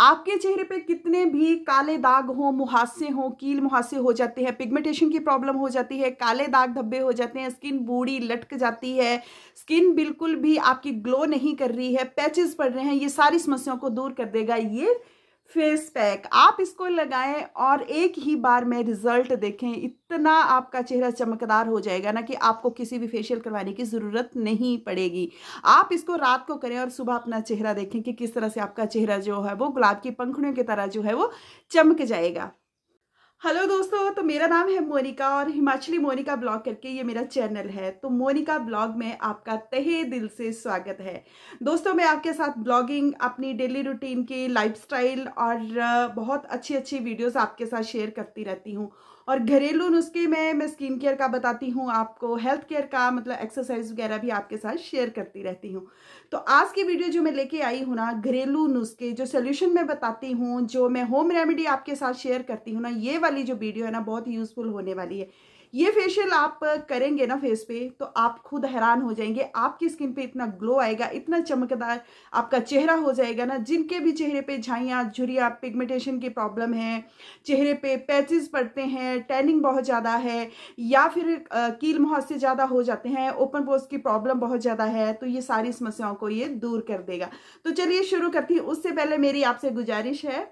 आपके चेहरे पे कितने भी काले दाग हो मुहासे हो कील मुहासे हो जाते हैं पिगमेंटेशन की प्रॉब्लम हो जाती है काले दाग धब्बे हो जाते हैं स्किन बूढ़ी लटक जाती है स्किन बिल्कुल भी आपकी ग्लो नहीं कर रही है पैचेस पड़ रहे हैं ये सारी समस्याओं को दूर कर देगा ये फेस पैक आप इसको लगाएं और एक ही बार में रिजल्ट देखें इतना आपका चेहरा चमकदार हो जाएगा ना कि आपको किसी भी फेशियल करवाने की ज़रूरत नहीं पड़ेगी आप इसको रात को करें और सुबह अपना चेहरा देखें कि किस तरह से आपका चेहरा जो है वो गुलाब की पंखुड़ियों की तरह जो है वो चमक जाएगा हेलो दोस्तों तो मेरा नाम है मोनिका और हिमाचली मोनिका ब्लॉग करके ये मेरा चैनल है तो मोनिका ब्लॉग में आपका तहे दिल से स्वागत है दोस्तों मैं आपके साथ ब्लॉगिंग अपनी डेली रूटीन की लाइफस्टाइल और बहुत अच्छी अच्छी वीडियोस आपके साथ शेयर करती रहती हूँ और घरेलू नुस्खे में मैं स्किन केयर का बताती हूँ आपको हेल्थ केयर का मतलब एक्सरसाइज वगैरह भी आपके साथ शेयर करती रहती हूँ तो आज की वीडियो जो मैं लेके आई हूँ ना घरेलू नुस्खे जो सोल्यूशन मैं बताती हूँ जो मैं होम रेमेडी आपके साथ शेयर करती हूँ ना ये वाली जो वीडियो है ना बहुत यूज़फुल होने वाली है ये फेशियल आप करेंगे ना फेस पे तो आप खुद हैरान हो जाएंगे आपकी स्किन पे इतना ग्लो आएगा इतना चमकदार आपका चेहरा हो जाएगा ना जिनके भी चेहरे पे झाइयाँ झुरिया पिगमेंटेशन की प्रॉब्लम है चेहरे पे पैचेस पड़ते हैं टैनिंग बहुत ज़्यादा है या फिर कील मुहासे ज़्यादा हो जाते हैं ओपन पोस्ट की प्रॉब्लम बहुत ज़्यादा है तो ये सारी समस्याओं को ये दूर कर देगा तो चलिए शुरू करती हूँ उससे पहले मेरी आपसे गुजारिश है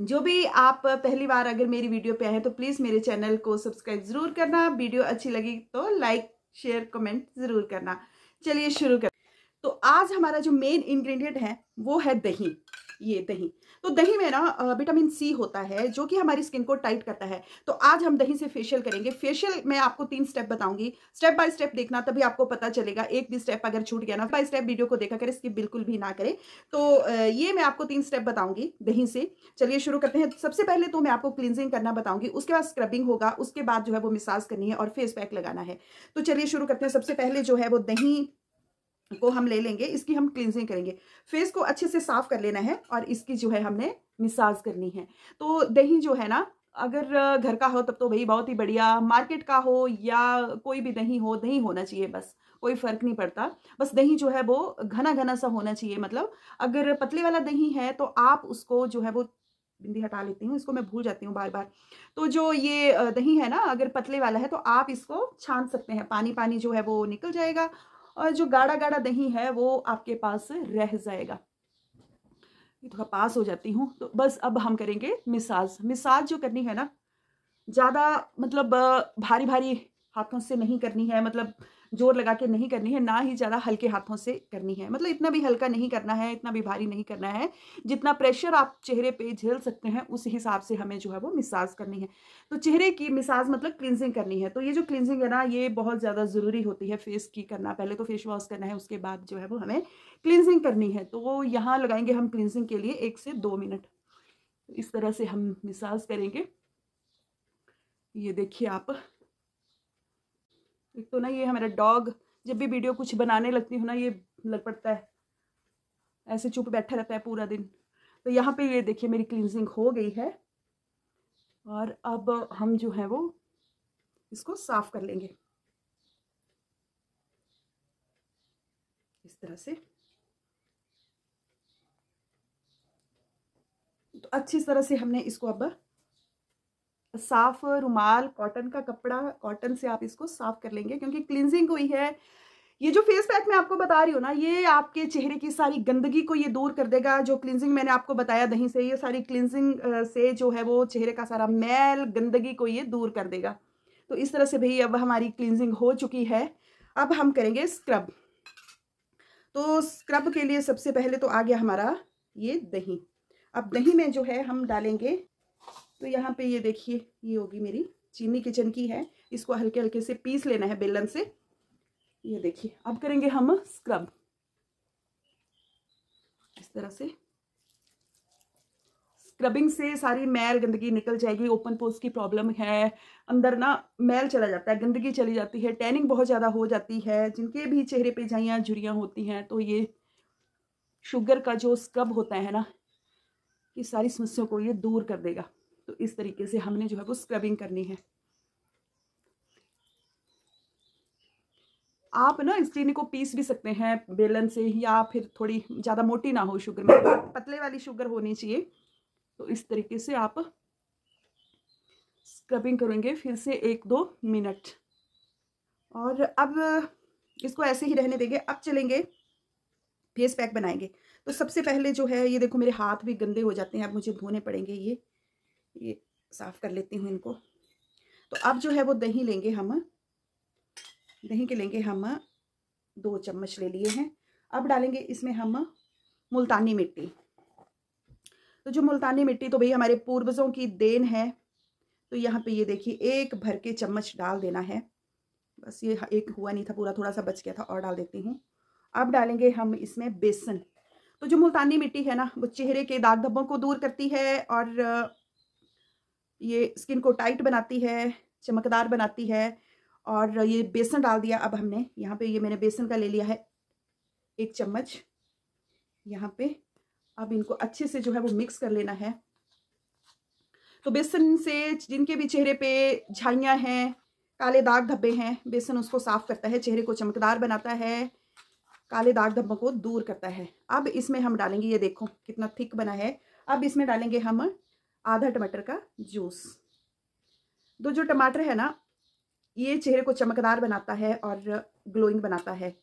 जो भी आप पहली बार अगर मेरी वीडियो पे आए तो प्लीज़ मेरे चैनल को सब्सक्राइब ज़रूर करना वीडियो अच्छी लगी तो लाइक शेयर कमेंट ज़रूर करना चलिए शुरू कर तो आज हमारा जो मेन इंग्रेडिएंट है वो है दही ये दही तो दही में ना विटामिन सी होता है जो कि हमारी स्किन को टाइट करता है तो आज हम दही से फेशियल करेंगे फेशियल मैं आपको तीन स्टेप बताऊंगी स्टेप बाय स्टेप देखना तभी आपको पता चलेगा एक भी स्टेप अगर छूट गया ना बाय स्टेप वीडियो को देखा करें इसकी बिल्कुल भी ना करें तो ये मैं आपको तीन स्टेप बताऊंगी दही से चलिए शुरू करते हैं सबसे पहले तो मैं आपको क्लिनजिंग करना बताऊंगी उसके बाद स्क्रबिंग होगा उसके बाद जो है वो मिसाज करनी है और फेस पैक लगाना है तो चलिए शुरू करते हैं सबसे पहले जो है वो दही को हम ले लेंगे इसकी हम क्लिनजिंग करेंगे फेस को अच्छे से साफ कर लेना है और इसकी जो है हमने मिसाज करनी है तो दही जो है ना अगर घर का हो तब तो भाई बहुत ही बढ़िया मार्केट का हो या कोई भी दही हो दही होना चाहिए बस कोई फर्क नहीं पड़ता बस दही जो है वो घना घना सा होना चाहिए मतलब अगर पतले वाला दही है तो आप उसको जो है वो बिंदी हटा लेती हूँ इसको मैं भूल जाती हूँ बार बार तो जो ये दही है ना अगर पतले वाला है तो आप इसको छान सकते हैं पानी पानी जो है वो निकल जाएगा और जो गाढ़ा गाढ़ा दही है वो आपके पास रह जाएगा ये थोड़ा तो पास हो जाती हूँ तो बस अब हम करेंगे मिसाज मिसाज जो करनी है ना ज़्यादा मतलब भारी भारी हाथों से नहीं करनी है मतलब जोर लगा के नहीं करनी है ना ही ज़्यादा हल्के हाथों से करनी है मतलब इतना भी हल्का नहीं करना है इतना भी भारी नहीं करना है जितना प्रेशर आप चेहरे पे झेल सकते हैं उस हिसाब से हमें जो है वो मिसाज करनी है तो चेहरे की मिसाज मतलब क्लिनजिंग करनी है तो ये जो क्लिनजिंग है ना ये बहुत ज़्यादा ज़रूरी होती है फेस की करना पहले तो फेस वॉश करना है उसके बाद जो है वो हमें क्लिनजिंग करनी है तो यहाँ लगाएंगे हम क्लिनजिंग के लिए एक से दो मिनट इस तरह से हम मिसाज करेंगे ये देखिए आप एक तो ना ये हमारा डॉग जब भी वीडियो कुछ बनाने लगती हूँ ना ये पड़ता है ऐसे चुप बैठा रहता है पूरा दिन तो यहाँ पे ये देखिए मेरी क्लिनजिंग हो गई है और अब हम जो है वो इसको साफ कर लेंगे इस तरह से तो अच्छी तरह से हमने इसको अब साफ रुमाल कॉटन का कपड़ा कॉटन से आप इसको साफ कर लेंगे क्योंकि क्लिनजिंग हुई है ये जो फेस पैक मैं आपको बता रही हूँ ना ये आपके चेहरे की सारी गंदगी को ये दूर कर देगा जो क्लिनजिंग मैंने आपको बताया दही से ये सारी क्लिनजिंग से जो है वो चेहरे का सारा मैल गंदगी को ये दूर कर देगा तो इस तरह से भाई अब हमारी क्लिनजिंग हो चुकी है अब हम करेंगे स्क्रब तो स्क्रब के लिए सबसे पहले तो आ गया हमारा ये दही अब दही में जो है हम डालेंगे तो यहाँ पे ये देखिए ये होगी मेरी चीनी किचन की है इसको हल्के हल्के से पीस लेना है बेलन से ये देखिए अब करेंगे हम स्क्रब इस तरह से स्क्रबिंग से सारी मैल गंदगी निकल जाएगी ओपन पोस्ट की प्रॉब्लम है अंदर ना मैल चला जाता है गंदगी चली जाती है टैनिंग बहुत ज़्यादा हो जाती है जिनके भी चेहरे पे झाइयाँ झुरियाँ होती हैं तो ये शुगर का जो स्क्रब होता है ना ये सारी समस्याओं को ये दूर कर देगा तो इस तरीके से हमने जो है वो स्क्रबिंग करनी है आप ना इस चीनी को पीस भी सकते हैं बेलन से या फिर थोड़ी ज़्यादा मोटी ना हो शुगर में मतलब पतले वाली शुगर होनी चाहिए तो इस तरीके से आप स्क्रबिंग करेंगे फिर से एक दो मिनट और अब इसको ऐसे ही रहने देंगे अब चलेंगे फेस पैक बनाएंगे तो सबसे पहले जो है ये देखो मेरे हाथ भी गंदे हो जाते हैं अब मुझे धोने पड़ेंगे ये ये साफ़ कर लेती हूँ इनको तो अब जो है वो दही लेंगे हम दही के लेंगे हम दो चम्मच ले लिए हैं अब डालेंगे इसमें हम मुल्तानी मिट्टी तो जो मुल्तानी मिट्टी तो भई हमारे पूर्वजों की देन है तो यहाँ पे ये देखिए एक भर के चम्मच डाल देना है बस ये एक हुआ नहीं था पूरा थोड़ा सा बच गया था और डाल देती हूँ अब डालेंगे हम इसमें बेसन तो जो मुल्तानी मिट्टी है ना वो चेहरे के दाग धब्बों को दूर करती है और ये स्किन को टाइट बनाती है चमकदार बनाती है और ये बेसन डाल दिया अब हमने यहाँ पे ये मैंने बेसन का ले लिया है एक चम्मच यहाँ पे अब इनको अच्छे से जो है वो मिक्स कर लेना है तो बेसन से जिनके भी चेहरे पे झाइयाँ हैं काले दाग धब्बे हैं बेसन उसको साफ करता है चेहरे को चमकदार बनाता है काले दाग धब्बों को दूर करता है अब इसमें हम डालेंगे ये देखो कितना थिक बना है अब इसमें डालेंगे हम आधा टमाटर का जूस तो जो टमाटर है ना ये चेहरे को चमकदार बनाता है और ग्लोइंग बनाता है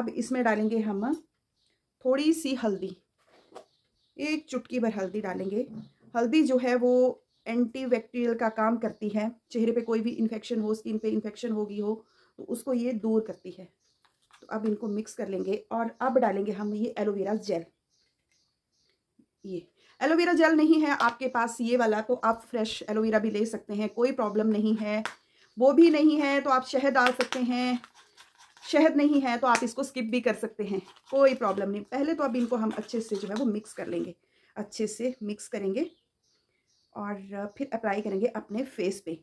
अब इसमें डालेंगे हम थोड़ी सी हल्दी एक चुटकी भर हल्दी डालेंगे हल्दी जो है वो एंटीबैक्टीरियल का काम करती है चेहरे पे कोई भी इन्फेक्शन हो स्किन पे इन्फेक्शन होगी हो तो उसको ये दूर करती है तो अब इनको मिक्स कर लेंगे और अब डालेंगे हम ये एलोवेरा जेल ये एलोवेरा जेल नहीं है आपके पास ये वाला तो आप फ्रेश एलोवेरा भी ले सकते हैं कोई प्रॉब्लम नहीं है वो भी नहीं है तो आप शहद डाल सकते हैं शहद नहीं है तो आप इसको स्किप भी कर सकते हैं कोई प्रॉब्लम नहीं पहले तो अब इनको हम अच्छे से जो है वो मिक्स कर लेंगे अच्छे से मिक्स करेंगे और फिर अप्लाई करेंगे अपने फेस पे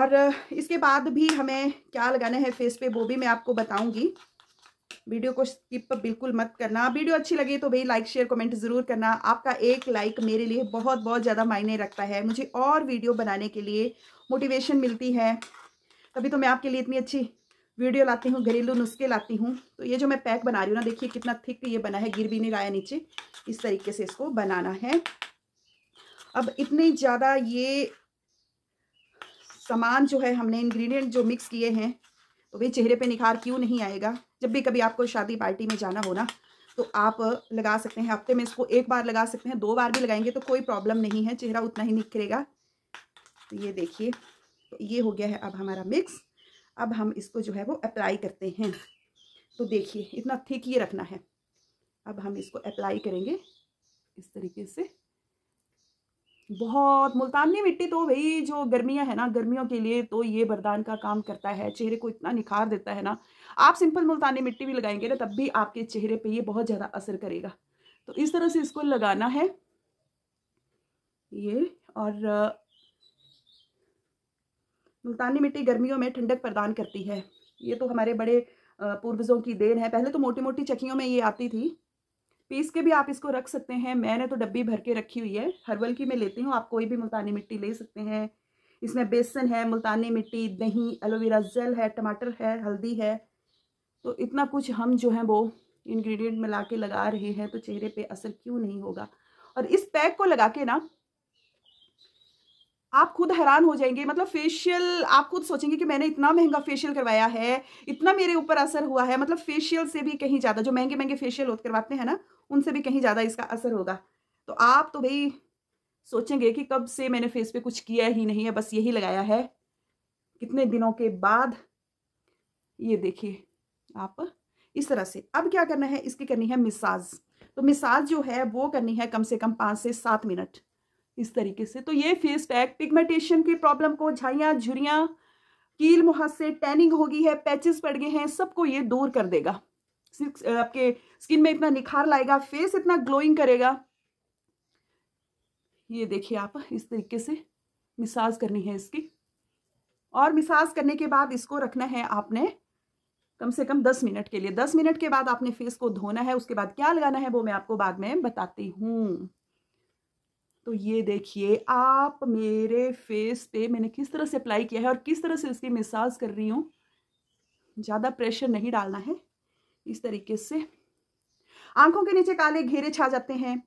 और इसके बाद भी हमें क्या लगाना है फेस पे वो भी मैं आपको बताऊंगी वीडियो को स्किप बिल्कुल मत करना वीडियो अच्छी लगी तो भाई लाइक शेयर कमेंट ज़रूर करना आपका एक लाइक मेरे लिए बहुत बहुत ज़्यादा मायने रखता है मुझे और वीडियो बनाने के लिए मोटिवेशन मिलती है तभी तो मैं आपके लिए इतनी अच्छी वीडियो लाती हूँ घरेलू नुस्खे लाती हूँ तो ये जो मैं पैक बना रही हूँ ना देखिए कितना थिक ये बना है गिर भी नहीं लाया नीचे इस तरीके से इसको बनाना है अब इतने ज़्यादा ये सामान जो है हमने इन्ग्रीडियंट जो मिक्स किए हैं तो भाई चेहरे पर निखार क्यों नहीं आएगा जब भी कभी आपको शादी पार्टी में जाना हो ना तो आप लगा सकते हैं हफ्ते में इसको एक बार लगा सकते हैं दो बार भी लगाएंगे तो कोई प्रॉब्लम नहीं है चेहरा उतना ही निखरेगा तो ये देखिए तो ये हो गया है अब हमारा मिक्स अब हम इसको जो है वो अप्लाई करते हैं तो देखिए इतना थिक ये रखना है अब हम इसको अप्लाई करेंगे इस तरीके से बहुत मुल्तानी मिट्टी तो भाई जो गर्मियाँ है ना गर्मियों के लिए तो ये बरदान का काम करता है चेहरे को इतना निखार देता है ना आप सिंपल मुल्तानी मिट्टी भी लगाएंगे ना तब भी आपके चेहरे पे ये बहुत ज़्यादा असर करेगा तो इस तरह से इसको लगाना है ये और मुल्तानी मिट्टी गर्मियों में ठंडक प्रदान करती है ये तो हमारे बड़े पूर्वजों की देन है पहले तो मोटी मोटी चक्कियों में ये आती थी पीस के भी आप इसको रख सकते हैं मैंने तो डब्बी भर के रखी हुई है हर्बल की मैं लेती हूँ आप कोई भी मुल्तानी मिट्टी ले सकते हैं इसमें बेसन है मुल्तानी मिट्टी दही एलोवेरा जेल है टमाटर है हल्दी है तो इतना कुछ हम जो है वो इंग्रेडिएंट मिला के लगा रहे हैं तो चेहरे पे असर क्यों नहीं होगा और इस पैक को लगा के ना आप खुद हैरान हो जाएंगे मतलब फेशियल आप खुद सोचेंगे कि मैंने इतना महंगा फेशियल करवाया है इतना मेरे ऊपर असर हुआ है मतलब फेशियल से भी कहीं ज़्यादा जो महंगे महंगे फेशियल होते करवाते हैं ना उनसे भी कहीं ज़्यादा इसका असर होगा तो आप तो भाई सोचेंगे कि कब से मैंने फेस पे कुछ किया ही नहीं है बस यही लगाया है कितने दिनों के बाद ये देखिए आप इस तरह से अब क्या करना है इसकी करनी है मिसाज तो मिसाज जो है वो करनी है कम से कम पाँच से सात मिनट इस तरीके से तो ये फेस पैक पिगमेंटेशन की प्रॉब्लम को झाइयाँ झुरियाँ कील मुहासे टैनिंग होगी है पैचेस पड़ गए हैं सबको ये दूर कर देगा आपके स्किन में इतना निखार लाएगा फेस इतना ग्लोइंग करेगा ये देखिए आप इस तरीके से मिसाज करनी है इसकी और मिसाज करने के बाद इसको रखना है आपने कम से कम दस मिनट के लिए दस मिनट के बाद आपने फेस को धोना है उसके बाद क्या लगाना है वो मैं आपको बाद में बताती हूँ तो ये देखिए आप मेरे फेस पे मैंने किस तरह से अप्लाई किया है और किस तरह से इसकी मिसाज कर रही हूँ ज़्यादा प्रेशर नहीं डालना है इस तरीके से आंखों के नीचे काले घेरे छा जाते हैं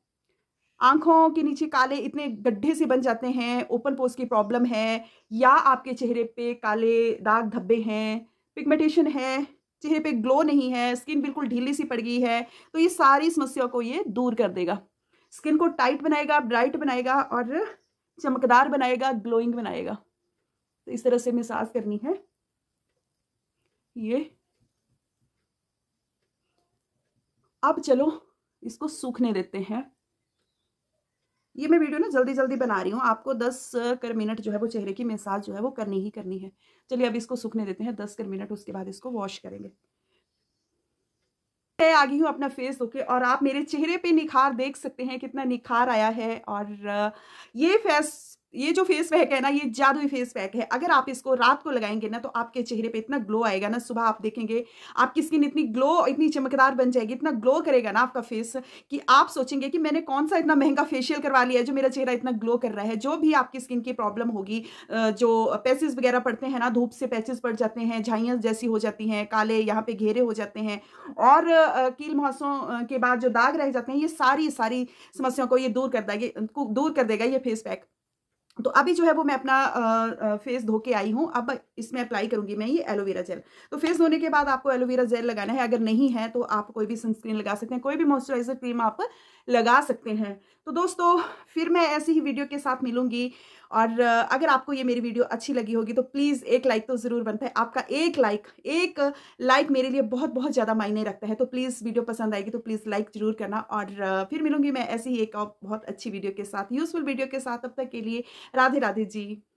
आंखों के नीचे काले इतने गड्ढे से बन जाते हैं ओपन पोस्ट की प्रॉब्लम है या आपके चेहरे पे काले दाग धब्बे हैं पिगमेंटेशन है चेहरे पे ग्लो नहीं है स्किन बिल्कुल ढीली सी पड़ गई है तो ये सारी समस्याओं को ये दूर कर देगा स्किन को टाइट बनाएगा ब्राइट बनाएगा और चमकदार बनाएगा ग्लोइंग बनाएगा तो इस तरह से मिसाज करनी है ये अब चलो इसको सूखने देते हैं ये मैं वीडियो ना जल्दी जल्दी बना रही हूँ आपको दस कर मिनट जो है वो चेहरे की मिसाज जो है वो करनी ही करनी है चलिए अब इसको सूखने देते हैं दस कर मिनट उसके बाद इसको वॉश करेंगे मैं आ गई हूँ अपना फेस धोके और आप मेरे चेहरे पे निखार देख सकते हैं कितना निखार आया है और ये फेस ये जो फेस पैक है ना ये जादुई फेस पैक है अगर आप इसको रात को लगाएंगे ना तो आपके चेहरे पे इतना ग्लो आएगा ना सुबह आप देखेंगे आपकी स्किन इतनी ग्लो इतनी चमकदार बन जाएगी इतना ग्लो करेगा ना आपका फेस कि आप सोचेंगे कि मैंने कौन सा इतना महंगा फेशियल करवा लिया है जो मेरा चेहरा इतना ग्लो कर रहा है जो भी आपकी स्किन की प्रॉब्लम होगी जो पैसेज वगैरह पड़ते हैं ना धूप से पैसेज पड़ जाते हैं झाइया जैसी हो जाती हैं काले यहाँ पे घेरे हो जाते हैं और कील मुहासों के बाद जो दाग रह जाते हैं ये सारी सारी समस्याओं को ये दूर कर देगा दूर कर देगा ये फेस पैक तो अभी जो है वो मैं अपना फेस धो के आई हूँ अब इसमें अप्लाई करूंगी मैं ये एलोवेरा जेल तो फेस धोने के बाद आपको एलोवेरा जेल लगाना है अगर नहीं है तो आप कोई भी सनस्क्रीन लगा सकते हैं कोई भी मॉइस्चराइजर क्रीम आप लगा सकते हैं तो दोस्तों फिर मैं ऐसी ही वीडियो के साथ मिलूंगी और अगर आपको ये मेरी वीडियो अच्छी लगी होगी तो प्लीज़ एक लाइक तो ज़रूर बनता है आपका एक लाइक एक लाइक मेरे लिए बहुत बहुत ज़्यादा मायने रखता है तो प्लीज़ वीडियो पसंद आएगी तो प्लीज़ लाइक ज़रूर करना और फिर मिलूंगी मैं ऐसी ही एक बहुत अच्छी वीडियो के साथ यूज़फुल वीडियो के साथ अब तक के लिए राधे राधे जी